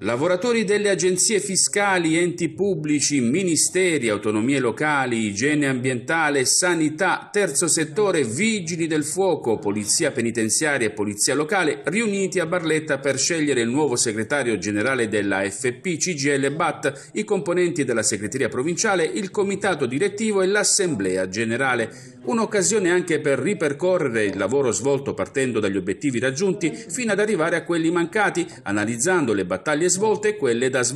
lavoratori delle agenzie fiscali, enti pubblici, ministeri, autonomie locali, igiene ambientale, sanità, terzo settore, vigili del fuoco, polizia penitenziaria e polizia locale riuniti a Barletta per scegliere il nuovo segretario generale della FP, CGL BAT, i componenti della segreteria provinciale, il comitato direttivo e l'assemblea generale. Un'occasione anche per ripercorrere il lavoro svolto partendo dagli obiettivi raggiunti fino ad arrivare a quelli mancati, analizzando le battaglie svolte e quelle da svolgere.